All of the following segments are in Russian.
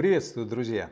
Приветствую, друзья!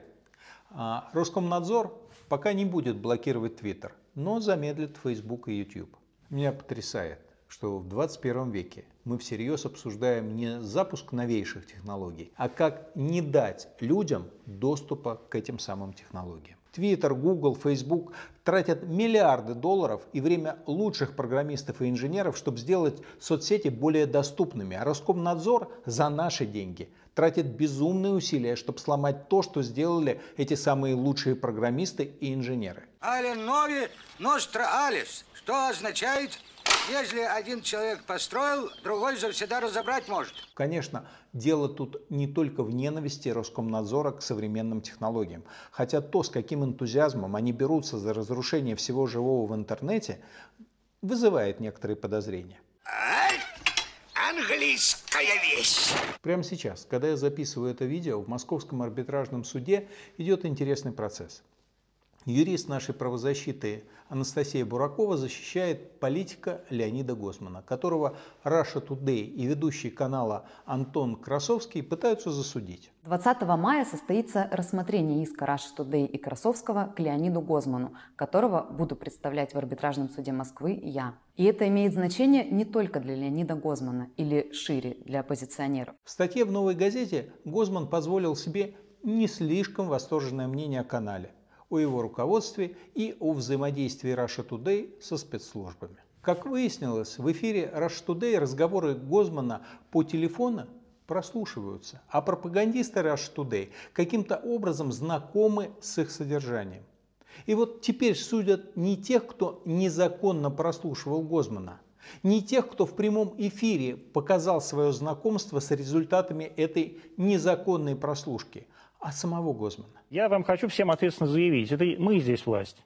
А, Роскомнадзор пока не будет блокировать Twitter, но замедлит Facebook и YouTube. Меня потрясает, что в 21 веке мы всерьез обсуждаем не запуск новейших технологий, а как не дать людям доступа к этим самым технологиям. Twitter, Google, Facebook тратят миллиарды долларов и время лучших программистов и инженеров, чтобы сделать соцсети более доступными, а Роскомнадзор за наши деньги тратит безумные усилия, чтобы сломать то, что сделали эти самые лучшие программисты и инженеры. Але нови ностра алис, что означает если один человек построил, другой же всегда разобрать может. Конечно, дело тут не только в ненависти Роскомнадзора к современным технологиям. Хотя то, с каким энтузиазмом они берутся за разрушение всего живого в интернете, вызывает некоторые подозрения. А? английская вещь. Прямо сейчас, когда я записываю это видео, в Московском арбитражном суде идет интересный процесс. Юрист нашей правозащиты Анастасия Буракова защищает политика Леонида Госмана, которого Russia Today и ведущий канала Антон Красовский пытаются засудить. 20 мая состоится рассмотрение иска Russia Today и Красовского к Леониду Госману, которого буду представлять в арбитражном суде Москвы я. И это имеет значение не только для Леонида Гозмана или шире для оппозиционеров. В статье в «Новой газете» Гозман позволил себе не слишком восторженное мнение о канале о его руководстве и о взаимодействии Russia Today со спецслужбами. Как выяснилось, в эфире Russia Today разговоры Гозмана по телефону прослушиваются, а пропагандисты Russia Today каким-то образом знакомы с их содержанием. И вот теперь судят не тех, кто незаконно прослушивал Гозмана, не тех, кто в прямом эфире показал свое знакомство с результатами этой незаконной прослушки – а самого Гозмана. Я вам хочу всем ответственно заявить, это мы здесь власть.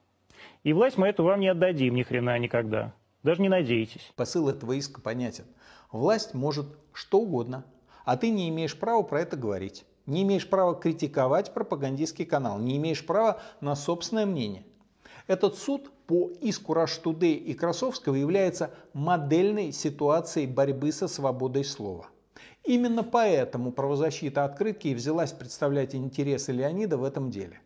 И власть мы эту вам не отдадим ни хрена никогда. Даже не надейтесь. Посыл этого иска понятен. Власть может что угодно, а ты не имеешь права про это говорить. Не имеешь права критиковать пропагандистский канал, не имеешь права на собственное мнение. Этот суд по иску Раштуды и Красовского является модельной ситуацией борьбы со свободой слова. Именно поэтому правозащита открытки и взялась представлять интересы Леонида в этом деле.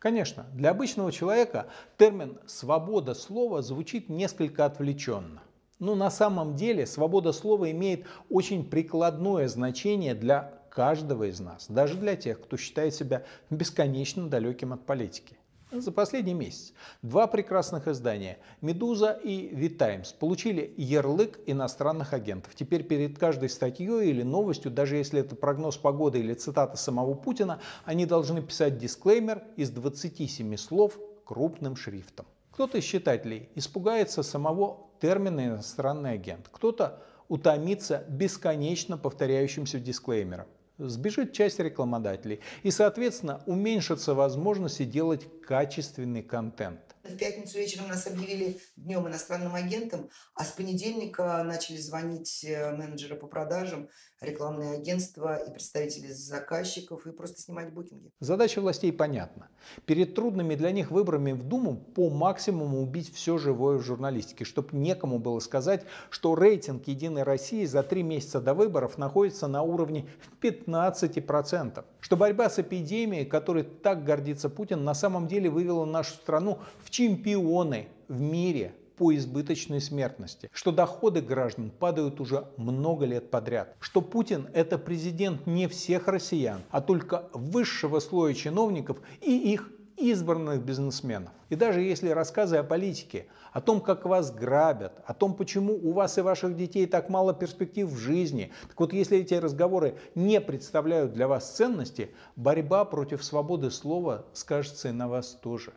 Конечно, для обычного человека термин «свобода слова» звучит несколько отвлеченно. Но на самом деле свобода слова имеет очень прикладное значение для каждого из нас, даже для тех, кто считает себя бесконечно далеким от политики за последний месяц. Два прекрасных издания «Медуза» и «The Times» получили ярлык иностранных агентов. Теперь перед каждой статьей или новостью, даже если это прогноз погоды или цитата самого Путина, они должны писать дисклеймер из 27 слов крупным шрифтом. Кто-то из читателей испугается самого термина «иностранный агент», кто-то утомится бесконечно повторяющимся дисклеймером сбежит часть рекламодателей. И, соответственно, уменьшатся возможности делать качественный контент. В пятницу вечером нас объявили днем иностранным агентом, а с понедельника начали звонить э, менеджеры по продажам рекламные агентства и представители заказчиков и просто снимать букинги. Задача властей понятна. Перед трудными для них выборами в Думу по максимуму убить все живое в журналистике, чтобы некому было сказать, что рейтинг «Единой России» за три месяца до выборов находится на уровне 15%. Что борьба с эпидемией, которой так гордится Путин, на самом деле вывела нашу страну в чемпионы в мире по избыточной смертности, что доходы граждан падают уже много лет подряд, что Путин – это президент не всех россиян, а только высшего слоя чиновников и их избранных бизнесменов. И даже если рассказы о политике, о том, как вас грабят, о том, почему у вас и ваших детей так мало перспектив в жизни, так вот если эти разговоры не представляют для вас ценности, борьба против свободы слова скажется и на вас тоже.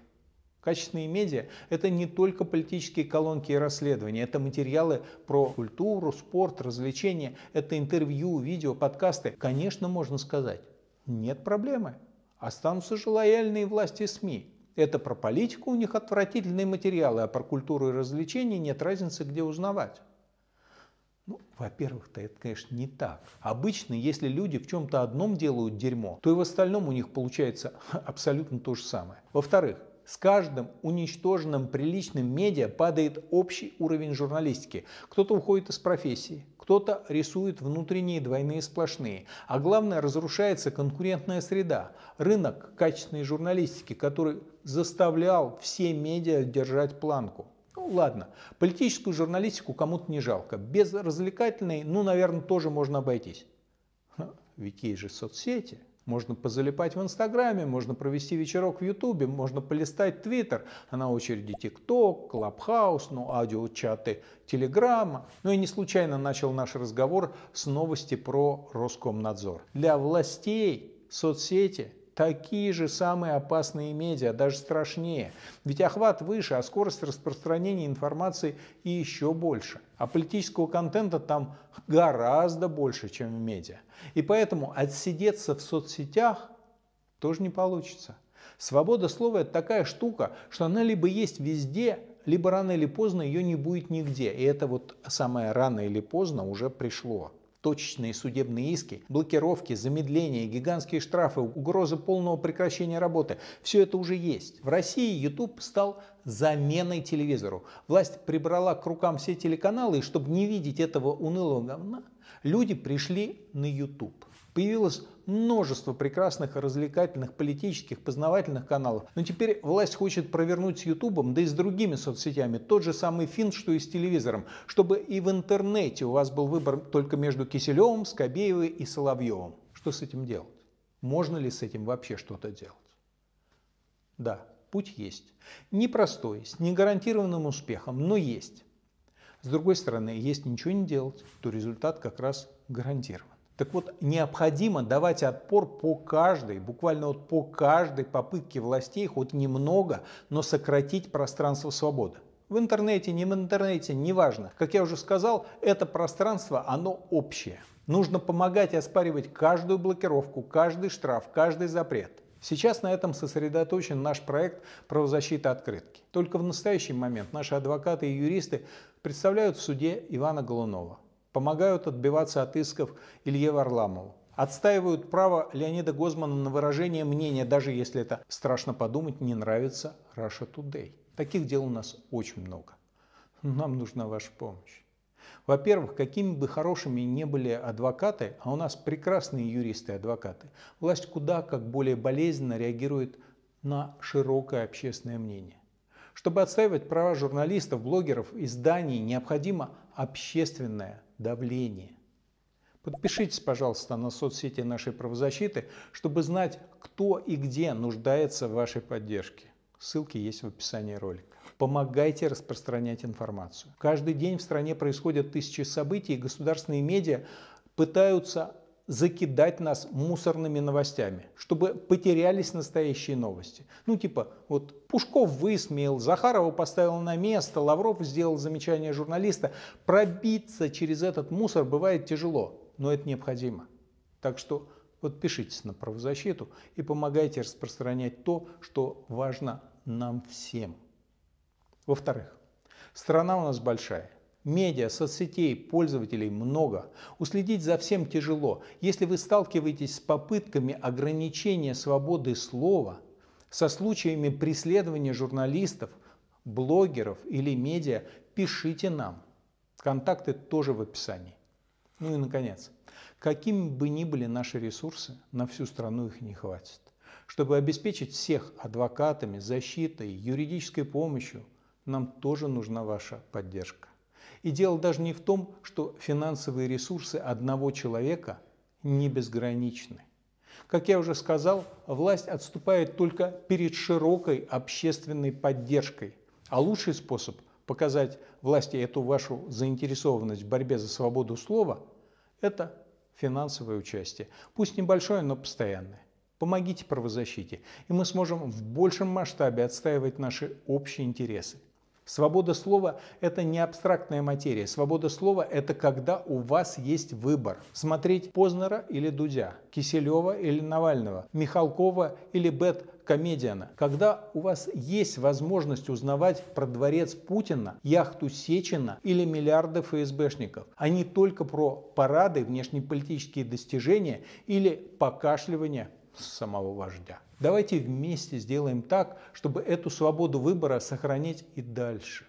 Качественные медиа – это не только политические колонки и расследования, это материалы про культуру, спорт, развлечения, это интервью, видео, подкасты. Конечно, можно сказать, нет проблемы, останутся же лояльные власти СМИ. Это про политику у них отвратительные материалы, а про культуру и развлечения нет разницы, где узнавать. Ну, во-первых-то это, конечно, не так. Обычно, если люди в чем-то одном делают дерьмо, то и в остальном у них получается абсолютно то же самое. Во-вторых, с каждым уничтоженным приличным медиа падает общий уровень журналистики. Кто-то уходит из профессии, кто-то рисует внутренние двойные сплошные. А главное, разрушается конкурентная среда, рынок качественной журналистики, который заставлял все медиа держать планку. Ну ладно, политическую журналистику кому-то не жалко. Без развлекательной, ну, наверное, тоже можно обойтись. Ведь есть же соцсети – можно позалипать в Инстаграме, можно провести вечерок в Ютубе, можно полистать Твиттер, а на очереди ТикТок, Клабхаус, ну, аудиочаты Телеграма. Ну и не случайно начал наш разговор с новости про Роскомнадзор. Для властей соцсети такие же самые опасные медиа, даже страшнее. Ведь охват выше, а скорость распространения информации и еще больше. А политического контента там гораздо больше, чем в медиа. И поэтому отсидеться в соцсетях тоже не получится. Свобода слова – это такая штука, что она либо есть везде, либо рано или поздно ее не будет нигде. И это вот самое рано или поздно уже пришло точечные судебные иски, блокировки, замедления, гигантские штрафы, угрозы полного прекращения работы. Все это уже есть. В России YouTube стал заменой телевизору. Власть прибрала к рукам все телеканалы, и чтобы не видеть этого унылого говна, люди пришли на YouTube. Появилось множество прекрасных развлекательных, политических, познавательных каналов. Но теперь власть хочет провернуть с Ютубом, да и с другими соцсетями тот же самый финт, что и с телевизором, чтобы и в интернете у вас был выбор только между Киселевым, Скобеевой и Соловьевым. Что с этим делать? Можно ли с этим вообще что-то делать? Да, путь есть. Непростой, с негарантированным успехом, но есть. С другой стороны, если ничего не делать, то результат как раз гарантирован. Так вот, необходимо давать отпор по каждой, буквально вот по каждой попытке властей хоть немного, но сократить пространство свободы. В интернете, не в интернете, неважно. Как я уже сказал, это пространство, оно общее. Нужно помогать оспаривать каждую блокировку, каждый штраф, каждый запрет. Сейчас на этом сосредоточен наш проект «Правозащита открытки». Только в настоящий момент наши адвокаты и юристы представляют в суде Ивана Голунова помогают отбиваться от исков Илье Варламову. Отстаивают право Леонида Гозмана на выражение мнения, даже если это, страшно подумать, не нравится Russia Today. Таких дел у нас очень много. Нам нужна ваша помощь. Во-первых, какими бы хорошими ни были адвокаты, а у нас прекрасные юристы-адвокаты, власть куда как более болезненно реагирует на широкое общественное мнение. Чтобы отстаивать права журналистов, блогеров, изданий, необходимо общественное давление. Подпишитесь, пожалуйста, на соцсети нашей правозащиты, чтобы знать, кто и где нуждается в вашей поддержке. Ссылки есть в описании ролика. Помогайте распространять информацию. Каждый день в стране происходят тысячи событий, и государственные медиа пытаются закидать нас мусорными новостями, чтобы потерялись настоящие новости. Ну типа, вот Пушков высмеял, Захарова поставил на место, Лавров сделал замечание журналиста. Пробиться через этот мусор бывает тяжело, но это необходимо. Так что вот пишитесь на правозащиту и помогайте распространять то, что важно нам всем. Во-вторых, страна у нас большая. Медиа, соцсетей, пользователей много. Уследить за всем тяжело. Если вы сталкиваетесь с попытками ограничения свободы слова, со случаями преследования журналистов, блогеров или медиа, пишите нам. Контакты тоже в описании. Ну и наконец, какими бы ни были наши ресурсы, на всю страну их не хватит. Чтобы обеспечить всех адвокатами, защитой, юридической помощью, нам тоже нужна ваша поддержка. И дело даже не в том, что финансовые ресурсы одного человека не безграничны. Как я уже сказал, власть отступает только перед широкой общественной поддержкой. А лучший способ показать власти эту вашу заинтересованность в борьбе за свободу слова – это финансовое участие. Пусть небольшое, но постоянное. Помогите правозащите, и мы сможем в большем масштабе отстаивать наши общие интересы. Свобода слова – это не абстрактная материя. Свобода слова – это когда у вас есть выбор. Смотреть Познера или Дудя, Киселева или Навального, Михалкова или Бет комедиана. Когда у вас есть возможность узнавать про дворец Путина, яхту Сечина или миллиарды ФСБшников, а не только про парады, внешнеполитические достижения или покашливание самого вождя. Давайте вместе сделаем так, чтобы эту свободу выбора сохранить и дальше.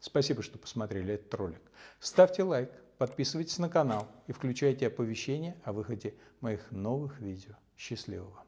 Спасибо, что посмотрели этот ролик. Ставьте лайк, подписывайтесь на канал и включайте оповещения о выходе моих новых видео. Счастливого!